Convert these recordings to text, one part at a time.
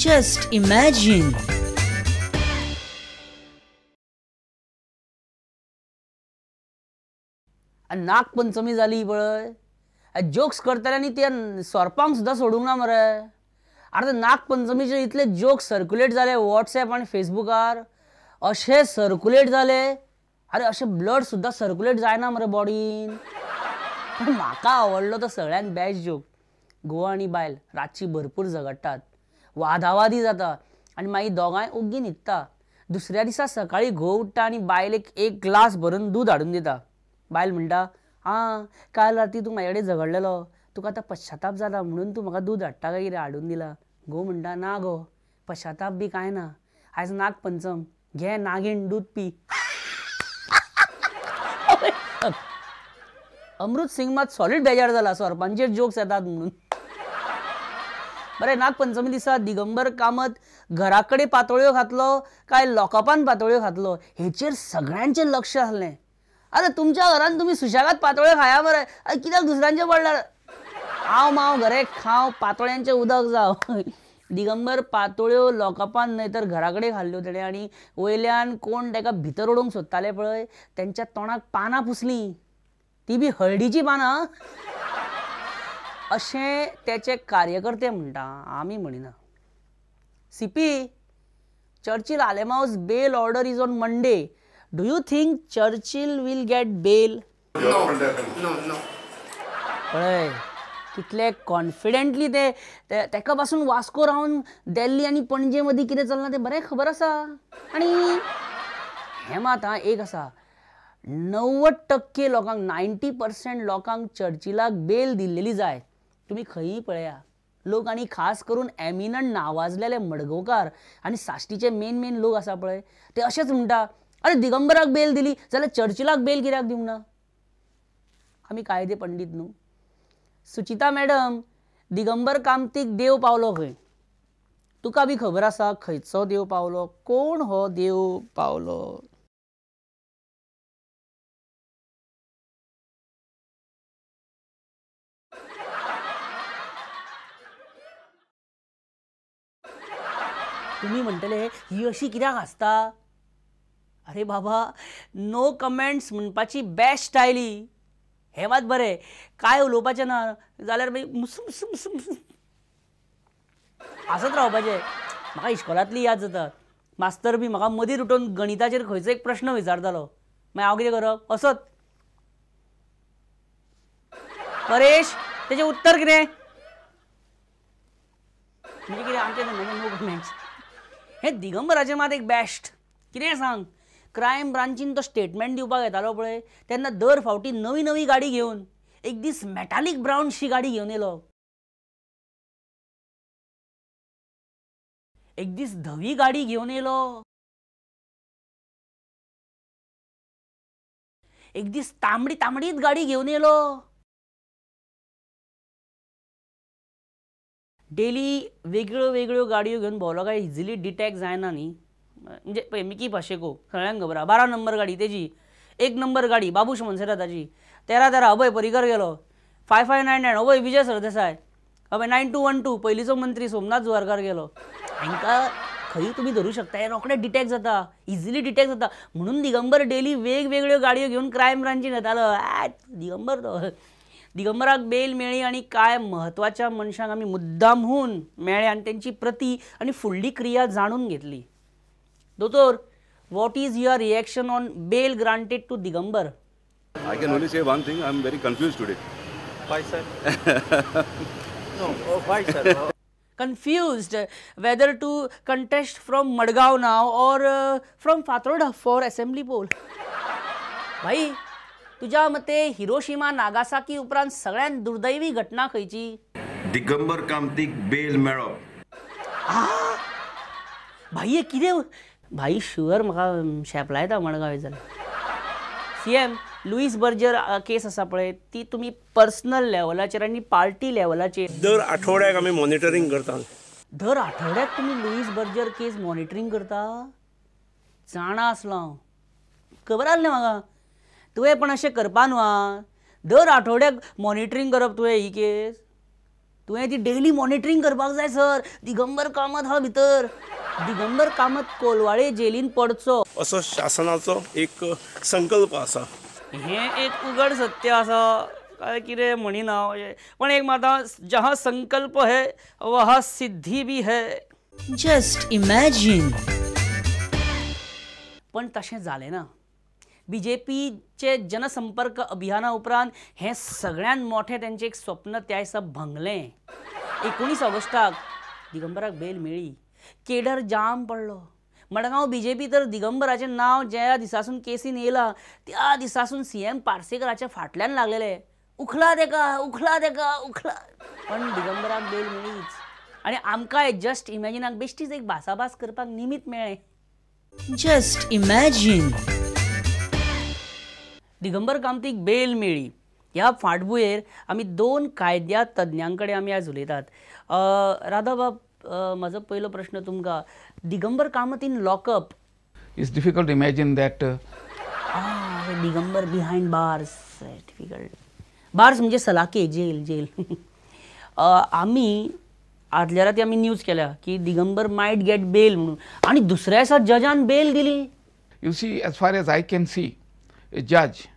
Just imagine. Nagpanchami झाली बळ jokes करताना ते सोरपांक सुद्धा सोडूंक ना मरे आतां नागपंचमीचे इतले जोक सर्क्युलेट झाले व्हॉट्सॲप आणि फेसबुकार असे सर्क्युलेट झाले अरे असे ब्लड सुद्धा सर्क्युलेट जायना मरे बॉडीन पण म्हाका आवडलो तो सगळ्यान बेस्ट जोक गोवा आणि बायल रातची भरपूर झगडटात वादावादी जाता आणि मागीर दोगांय ओग्गी न्हिदता दुसऱ्या दिसा सकाळीं घोव उठ्ठा आनी बायलेक एक ग्लास भरून दूद हाडून दिता बायल म्हणटा आं काल राती तूं म्हाजे कडेन झगडलेलो तुका आतां पश्चाताप जाता म्हणून तूं म्हाका दूद हाडटा काय कितें हाडून दिलां घोव म्हणटा ना गो पश्चाताप बी कांय ना आयज नागपंचम घे नागेन दूद पी अमृत सिंग मात सॉलिड बेजार जाला सोरपांचेर जोक्स येतात म्हणून बरे नागपंचमी दिसा दिगंबर कामत घराकडे पातोळ्यो घातलो काय लोकपान पातोळ्यो घातलो हेचेर सगळ्यांचे लक्ष आसलें आरे तुमच्या घरान तुम्ही सुशेगाद पातोळ्यो खाया मरे कित्याक दुसऱ्यांचे पडला हांव माव घरे खाव पातोळ्यांचे उदक जाव दिगंबर पातोळ्यो लोकपान नाही तर घराकडे खाल्ल्यो तेणे आणि वयल्यान कोण तेका भितर ओडूंक सोदताले पळय त्यांच्या तोंडाक पानां पुसलीं ती बी हळदीची पानां असे त्याचे कार्यकर्ते म्हणटा आम्ही म्हणिना सीपी पी चर्चील आलेमावज bail order is on Monday do you think Churchill will get bail पळय कितले कॉन्फिडेंटली ते त्याका पासून वास्को रावन दिल्ली आणि पणजे मदीं कितें चलना तें बरें खबर असा आणि हें मात हां एक असा णव्वद टक्के लोकांक नायन्टी पर्सेंट लोकांक चर्चिलाक बेल दिलेली जाय तुम्ही खही पळया लोक आणि खास करून एमिनंट नावाजलेले मडगोकार आणि साष्टीचे मेन मेन लोक असा पळय ते असेच म्हणटा अरे दिगंबराक बेल दिली जाल्यार चर्चिलाक बेल कित्याक दिवंक ना आमी कायदे पंडीत न्हू सुचिता मॅडम दिगंबर कामतीक देव पावलो खंय तुका बी खबर आसा खंयचो देव पावलो कोण हो देव पावलो तुम्ही म्हणटले ही अशी कित्याक हांसता अरे बाबा नो कमेंट्स म्हणपाची बेस्ट आयली हे मात बरें कांय उलोवपाचें हो ना जाल्यार मागीर मुसू मुसू मुसू रावपाचें म्हाका इश्कोलातली याद जाता मास्तर बी म्हाका मदीं उठोवन गणिताचेर खंयचो एक प्रश्न विचारतालो मागीर हांव कितें करप असत परेश तेजें उत्तर कितें म्हणजे कितें आमचे नो कमेंट्स हे दिगंबराचे मात एक बेस्ट कितें सांग क्रायम ब्रांचीन तो स्टेटमेंट दिवपाक येतालो पळय तेन्ना दर फावटी नवी नवी गाडी घेवन एक दीस मेटालीक शी गाडी घेवन येयलो एक दीस धवी गाडी घेवन येयलो एक दीस तांबडी तांबडीच गाडी घेवन येयलो डेली वेगळ्यो वेगळ्यो गाडयो घेऊन भोंवलो काय इझिली डिटेक्ट जायना न्ही म्हणजे पळय मिकी भाषेको सगळ्यांक खबर आहा बारा नंबर गाडी तेजी एक नंबर गाडी बाबूश मनसेरा ताजी तेरा तेरा अभय परिकर गेलो five five nine nine Abhay Vijay Sardesai Abhay nine two one two पयलीचो मंत्री सोमनाथ जुवारकार गेलो हांकां खंय तुम्ही धरू शकता हे रोखडे डिटेक्ट जाता इजिली डिटेक्ट जाता म्हणून दिगंबर डेली वेगवेगळ्यो गाडयो घेऊन क्रायम ब्रांचीन येतालो आय दिगंबर तो दिगंबराक बेल मेळी आणि काय महत्वाचा मनशांक आम्ही मुद्दामहून मेळ्ळे आणि त्यांची प्रती आणि फुल्डी क्रिया जानून गेतली। दोतोर what is your reaction on bail granted to Digambar? I can only say one thing, I am very confused today. Why sir? no, why sir? confused whether to contest from Madgao now or uh, from Fatroda for assembly poll. Why? तुझ्या मते Hiroshima Nagasaki उपरांत सगळ्यात दुर्दैवी घटना खंयची दिगंबर कामतीक bell मेळो भाई किती भाई शुअर म्हाका शेपला येता मडगांव जाल्यार C M Louis Berger case असा पळय ती तुम्ही पर्सनल लेवलाचेर आनी पार्टी लेवलाचेर दर आठवड्याक आम्ही मॉनिटरिंग करता दर आठवड्याक तुम्ही लुईस बर्जर केस मॉनिटरिंग करता जाणा आसलो हांव खबर आसलें म्हाका तुवें पण अशें करपा न्हू आं दर आठवड्याक मॉनिटरींग करप तुवें ही केस तुवें ती डेली मॉनिटरींग करपाक जाय सर दिगंबर कामत हा भितर दिगंबर कामत कोलवाळे जेलीन पडचो असो शासनाचो एक संकल्प आसा हें एक उघड सत्य आसा काय कितें म्हणिना पण एक मात जहा संकल्प है वहा सिद्धी बी है जस्ट इमॅजिन पण तशें जालें ना बी जे पीचे जनसंपर्क अभियाना उपरांत हे सगळ्यांत मोठे त्यांचे एक स्वप्न त्या दिसा भंगलें एकोणीस ऑगस्टाक दिगंबराक बेल मेळ्ळी केडर जाम पडलो मडगाव बी जे पी तर दिगंबराचें नाव ज्या दिसासून केसीन येयलां त्या दिसासून सी एम पार्सेकराच्या फाटल्यान लागलेले उखला तेका उखला तेका उखला पण दिगंबराक बेल मेळ्ळीच आणि आमकां जस्ट इमॅजिनाक बेश्टीच एक भासाभास करपाक निमीत मेळ्ळें जस्ट इमॅजीन दिगंबर कामतीक बेल मेळ्ळी ह्या फाटभुयेर आमी दोन कायद्या तज्ञां कडेन आमी आयज उलयतात राधाबाब म्हजो पयलो प्रश्न तुमकां दिगंबर कामतीन lockup it's difficult imagine that Digambar behind bars difficult bars म्हणजे सलाके जेल जेल आमी आदल्या राती आमी न्यूज केल्या की दिगंबर मायट गेट बेल म्हणून आणि दुसऱ्या दिसा जजान बेल दिली you see as far as I can see a judge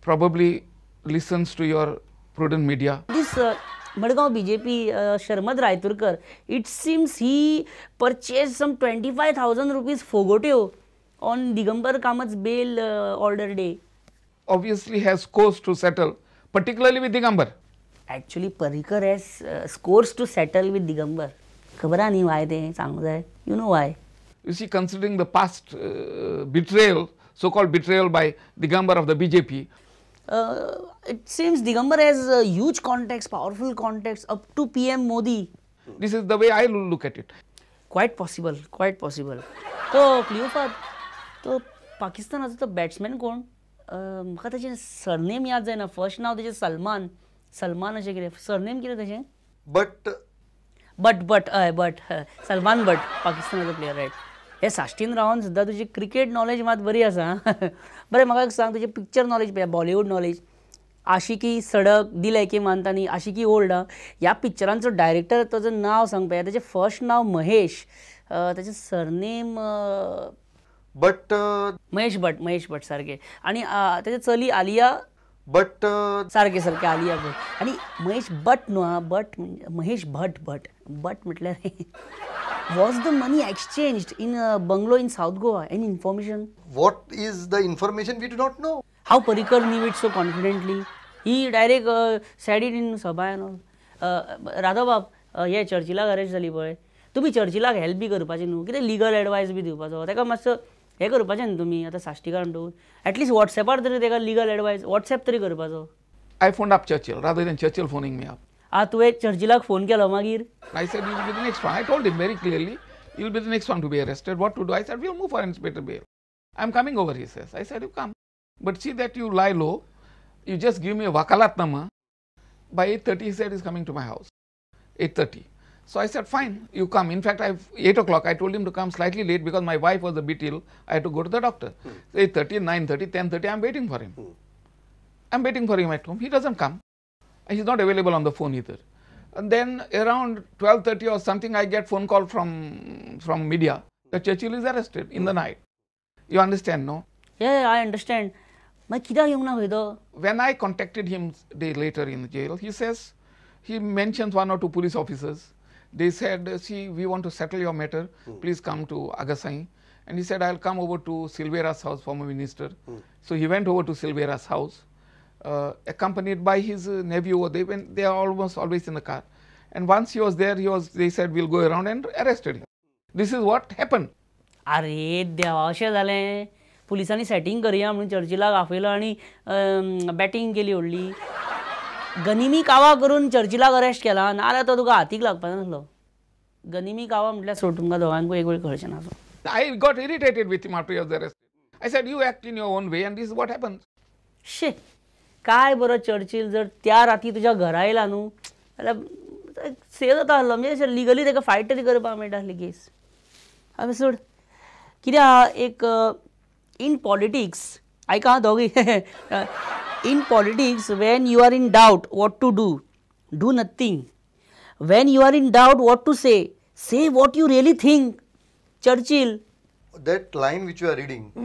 probably listens to your prudent media. This uh, Madgaon BJP uh, Sharmad Raiturkar, it seems he purchased some 25,000 rupees Fogoteo on Digambar Kamat's bail uh, order day. Obviously has scores to settle, particularly with Digambar. Actually, Parikar has uh, scores to settle with Digambar. Khabarani why they, you know why. You see, considering the past uh, betrayal, so called betrayal by Digambar of the BJP. Uh, it seems Digambar has a huge context, powerful context up to PM Modi. This is the way I look at it. Quite possible, quite possible. So, Cleopat, so Pakistan has a batsman. Kon? Uh, surname think surname is the first now is Salman. Salman is the surname. Tache? But, but, but, uh, but uh, Salman, but Pakistan is a player, right? हे साश्टीन रावन सुद्दां तुजी cricket knowledge मात बरी आसा बरें म्हाका सांग तुजें picture knowledge Bollywood knowledge Aashiqui Sadak दिले की मानता न्ही आशिकी ओल्ड हा ह्या पिक्चरांचो डायरेक्टर ताजें नांव सांग पळया ताजें फर्स्ट नांव महेश ताचें सरनेम बट महेश भट महेश भट सारकें आनी त्याचे चली आलिया बट सारकें सारकें आलिया भट आनी महेश भट न्हू बट महेश भट भट भट म्हटल्यार Was the money exchanged in a bungalow in South Goa? Any information? What is the information? We do not know. How Parikar knew it so confidently? He direct uh, said it in Sabha and all. Uh, Radhabab, uh, yeah, चर्चिलाक arrest जाली पळय तुमी चर्चिलाक help बी करपाचें न्हू कितें legal advice बी दिवपाचो ताका मातसो हें करपाचें न्हू तुमी आतां साश्टीकारान दवरून एटलीस्ट वॉट्सॅपार तरी ताका लिगल एडवायस वॉट्सॅप तरी करपाचो I phone up Churchill Churchill phoning me up Ah, I said you will be the next one. I told him very clearly, you will be the next one to be arrested. What to do? I said we'll move for inspector bail. I'm coming over, he says. I said you come, but see that you lie low. You just give me a wakalatnama. By 8:30, he said he's coming to my house. 8:30. So I said, fine, you come. In fact, I've 8 o'clock, I told him to come slightly late because my wife was a bit ill. I had to go to the doctor. Mm. 8.30, 9.30, 10.30, I'm waiting for him. Hmm. I'm waiting for him at home. He doesn't come. He's not available on the phone either. And then around 12.30 or something I get phone call from, from media that Churchill is arrested in the night. You understand, no? Yeah, I understand. When I contacted him day later in the jail, he says, he mentions one or two police officers. They said, see, we want to settle your matter. Hmm. Please come to Agasai. And he said, I'll come over to Silvera's house, former minister. Mm. So he went over to Silvera's house. uh, accompanied by his uh, nephew They went, they are almost always in the car. And once he was there, he was. They said, "We'll go around," and arrested him. This is what happened. अरे देवा असे झाले पोलिसांनी setting करूया म्हणून चर्चिला आफयलो आणि batting केली व्हडली गनिमी कावा करून चर्चिला अरेस्ट केला नाल्यार तो तुका हातीक लागपाचो नासलो गनिमी कावा म्हटल्या सोड तुमकां दोगांकूय एक वेळ कळचें नासलो I got irritated with him after your arrest I said you act in your own way and this what happens शे काय बरं चर्चिल जर त्या राती तुझ्या घरा येयला न्हू जाल्यार से जाता आसलो म्हणजे अशें लिगली तेका फायट तरी करपाक मेळटा आसली केस सोड कित्या एक इन पॉलिटिक्स आयका दोगी in politics when you are in doubt what to do do nothing when you are in doubt what to say say what you really think Churchill that line which you are reading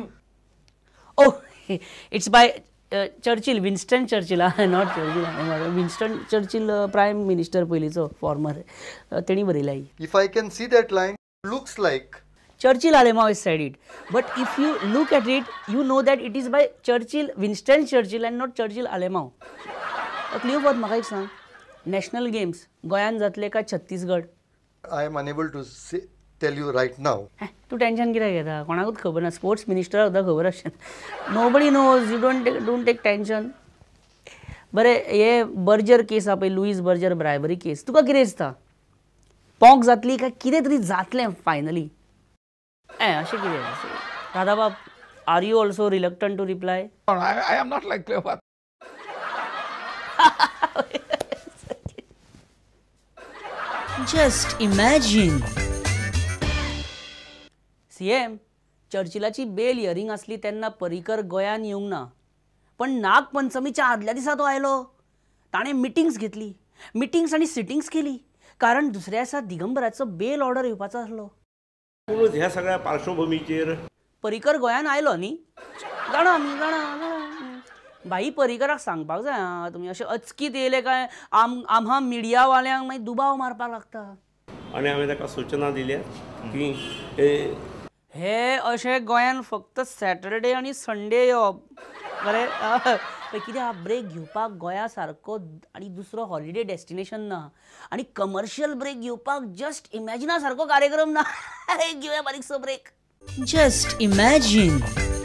oh it's by Churchill Winston Churchill not Churchill Winston Churchill prime minister पयलींचो former तेणी बरयला if I can see that line looks like Churchill Alemao is said it but if you look at it you know that it is by Churchill Winston Churchill and not Churchill Alemao क्लिओ पद म्हाका एक सांग national games गोंयान जातले काय Chhattisgarh I am unable to see tell you right now. तू tension कित्याक घेता कोणाकूच खबर ना स्पोर्ट्स मिनिस्टर सुद्धा खबर आसचें nobody knows you don't don't take tension बरें हे बर्जर केस आसा पळय लुईस बर्जर ब्रायबरी केस तुका कितें दिसता पॉक जातली काय कितें तरी जातले फायनली ए अशें कितें दादा बाब are you also reluctant to reply I am not like just Just C M चर्चिलाची बेल इयरिंग असली तेन्ना पर्रिकर गोंयान येवंक ना पण नागपंचमीच्या आदल्या दिसा तो आयलो ताणें मिटिंग्स घेतली मिटिंग्स आणि सिटिंग्स केली कारण दुसऱ्या दिसा दिगंबराचो बेल ऑर्डर येवपाचो आसलो ह्या सगळ्या पार्श्वभूमीचेर पर्रिकर गोंयान आयलो न्ही जाणा जाणा भाई पर्रीकराक सांगपाक जाय आं तुमी अशें अचकीत येयले काय आम आम्हा मिडियावाल्यांक मागीर दुबाव मारपाक लागता आणि हांवें ताका सूचना दिल्या की हे असे गोयन फक्त सॅटरडे आणि संडे येवप बरे किती ब्रेक घेवपाक गोंया सारको आनी दुसरो हॉलिडे डेस्टिनेशन ना आणि कमर्शियल ब्रेक घेवपाक जस्ट इमॅजिना सारको कार्यक्रम ना घेऊया बारीकसो ब्रेक जस्ट इमॅजीन